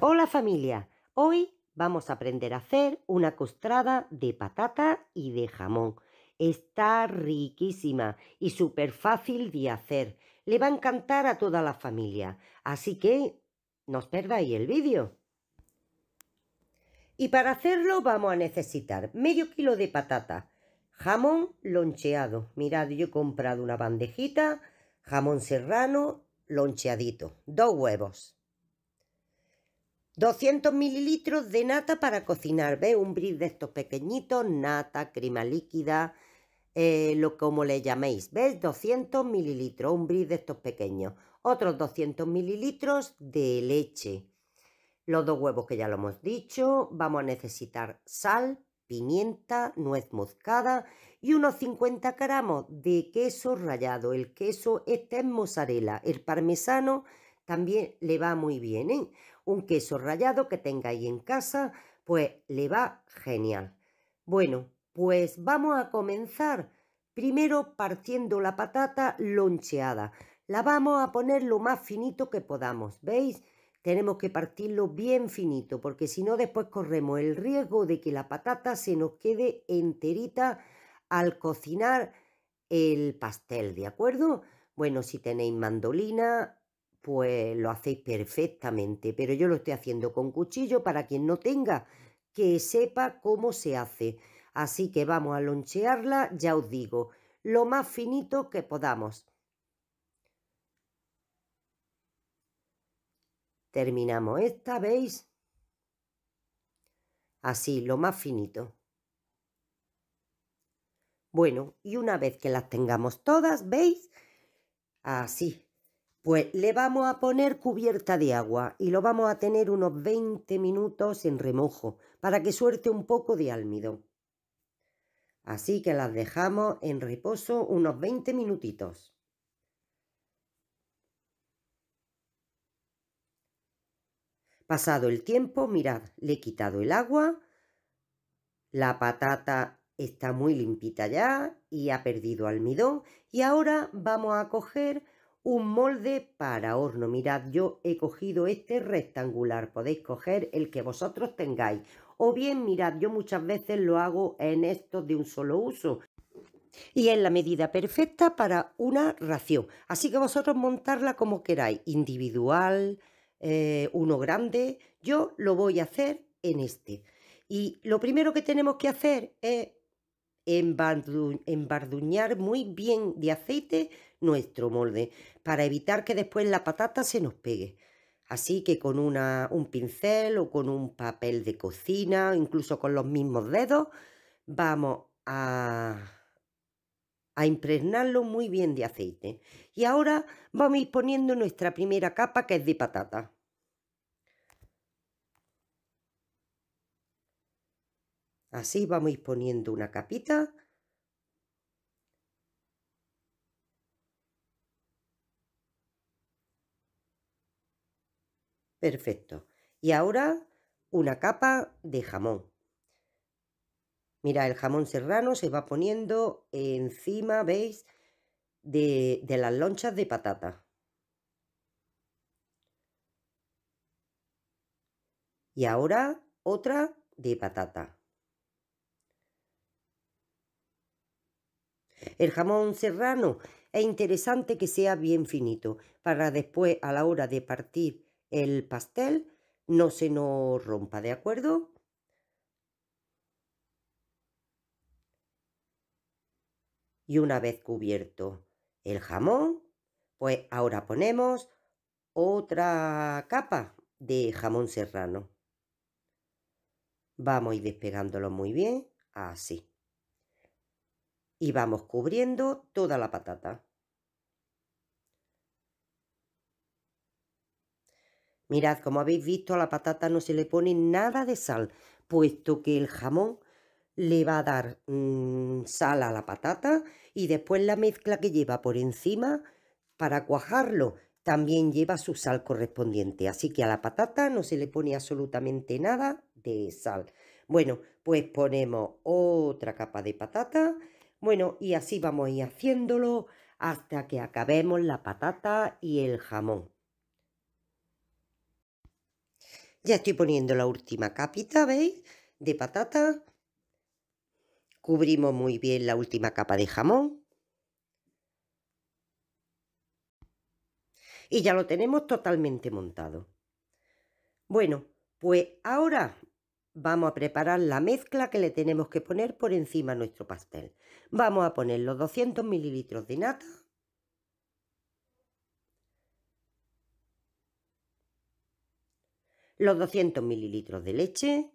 Hola familia, hoy vamos a aprender a hacer una costrada de patata y de jamón. Está riquísima y súper fácil de hacer. Le va a encantar a toda la familia. Así que no os perdáis el vídeo. Y para hacerlo vamos a necesitar medio kilo de patata, jamón loncheado. Mirad, yo he comprado una bandejita, jamón serrano loncheadito, dos huevos. 200 mililitros de nata para cocinar, ¿ves? Un bris de estos pequeñitos, nata, crema líquida, eh, lo como le llaméis, ¿ves? 200 mililitros, un bris de estos pequeños otros 200 mililitros de leche, los dos huevos que ya lo hemos dicho, vamos a necesitar sal, pimienta, nuez moscada y unos 50 gramos de queso rallado. El queso este es mozzarella, el parmesano también le va muy bien. ¿eh? Un queso rallado que tengáis en casa, pues le va genial. Bueno, pues vamos a comenzar. Primero partiendo la patata loncheada. La vamos a poner lo más finito que podamos, ¿veis? Tenemos que partirlo bien finito porque si no después corremos el riesgo de que la patata se nos quede enterita al cocinar el pastel, ¿de acuerdo? Bueno, si tenéis mandolina, pues lo hacéis perfectamente, pero yo lo estoy haciendo con cuchillo para quien no tenga, que sepa cómo se hace. Así que vamos a lonchearla, ya os digo, lo más finito que podamos. Terminamos esta, ¿veis? Así, lo más finito. Bueno, y una vez que las tengamos todas, ¿veis? Así. Pues le vamos a poner cubierta de agua y lo vamos a tener unos 20 minutos en remojo para que suerte un poco de almidón. Así que las dejamos en reposo unos 20 minutitos. Pasado el tiempo, mirad, le he quitado el agua, la patata está muy limpita ya y ha perdido almidón y ahora vamos a coger un molde para horno. Mirad, yo he cogido este rectangular, podéis coger el que vosotros tengáis. O bien, mirad, yo muchas veces lo hago en estos de un solo uso. Y es la medida perfecta para una ración. Así que vosotros montarla como queráis, individual, eh, uno grande. Yo lo voy a hacer en este. Y lo primero que tenemos que hacer es embarduñar muy bien de aceite nuestro molde para evitar que después la patata se nos pegue. Así que con una, un pincel o con un papel de cocina, incluso con los mismos dedos, vamos a a impregnarlo muy bien de aceite. Y ahora vamos a ir poniendo nuestra primera capa que es de patata. Así vamos a ir poniendo una capita. Perfecto. Y ahora una capa de jamón. Mira, el jamón serrano se va poniendo encima, ¿veis? De, de las lonchas de patata. Y ahora otra de patata. El jamón serrano es interesante que sea bien finito para después a la hora de partir el pastel no se nos rompa, ¿de acuerdo? Y una vez cubierto el jamón, pues ahora ponemos otra capa de jamón serrano. Vamos a ir despegándolo muy bien, así. Y vamos cubriendo toda la patata. Mirad, como habéis visto, a la patata no se le pone nada de sal, puesto que el jamón le va a dar mm, sal a la patata y después la mezcla que lleva por encima para cuajarlo también lleva su sal correspondiente. Así que a la patata no se le pone absolutamente nada de sal. Bueno, pues ponemos otra capa de patata. Bueno, y así vamos a ir haciéndolo hasta que acabemos la patata y el jamón. Ya estoy poniendo la última capita, ¿veis? De patata Cubrimos muy bien la última capa de jamón. Y ya lo tenemos totalmente montado. Bueno, pues ahora vamos a preparar la mezcla que le tenemos que poner por encima a nuestro pastel. Vamos a poner los 200 mililitros de nata. Los 200 mililitros de leche.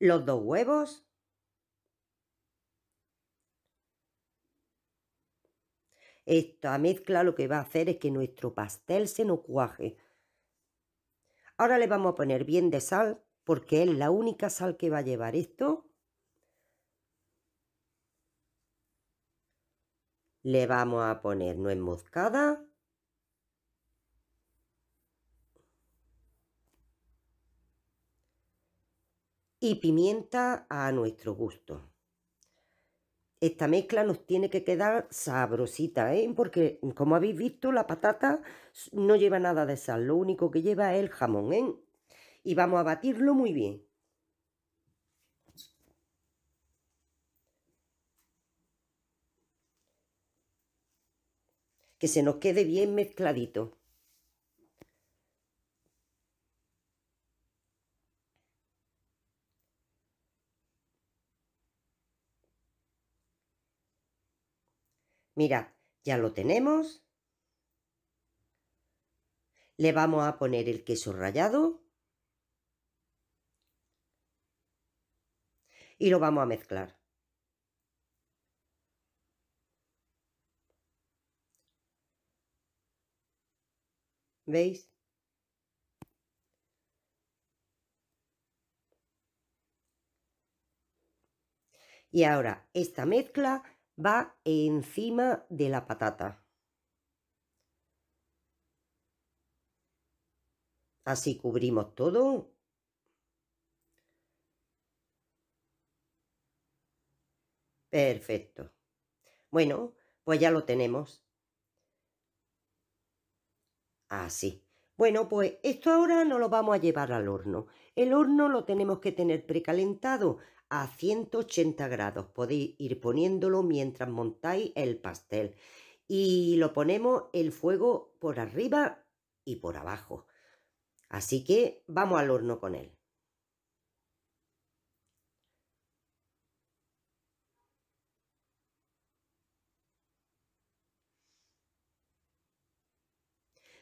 los dos huevos. Esta mezcla lo que va a hacer es que nuestro pastel se no cuaje. Ahora le vamos a poner bien de sal, porque es la única sal que va a llevar esto. Le vamos a poner nuez moscada. y pimienta a nuestro gusto. Esta mezcla nos tiene que quedar sabrosita, ¿eh? porque como habéis visto, la patata no lleva nada de sal, lo único que lleva es el jamón. ¿eh? Y vamos a batirlo muy bien. Que se nos quede bien mezcladito. Mira, ya lo tenemos. Le vamos a poner el queso rallado. Y lo vamos a mezclar. ¿Veis? Y ahora esta mezcla va encima de la patata. Así cubrimos todo. Perfecto. Bueno, pues ya lo tenemos. Así. Bueno, pues esto ahora no lo vamos a llevar al horno. El horno lo tenemos que tener precalentado a 180 grados. Podéis ir poniéndolo mientras montáis el pastel. Y lo ponemos el fuego por arriba y por abajo. Así que vamos al horno con él.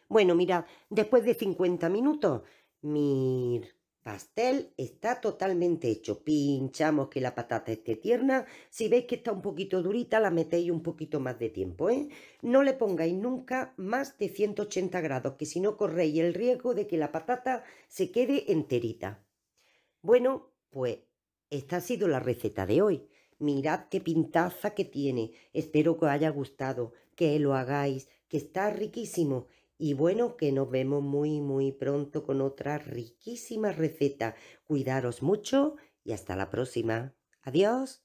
Bueno, mirad, después de 50 minutos, mi pastel está totalmente hecho. Pinchamos que la patata esté tierna. Si veis que está un poquito durita, la metéis un poquito más de tiempo, ¿eh? No le pongáis nunca más de 180 grados, que si no corréis el riesgo de que la patata se quede enterita. Bueno, pues esta ha sido la receta de hoy. Mirad qué pintaza que tiene. Espero que os haya gustado, que lo hagáis, que está riquísimo y bueno, que nos vemos muy, muy pronto con otra riquísima receta. Cuidaros mucho y hasta la próxima. Adiós.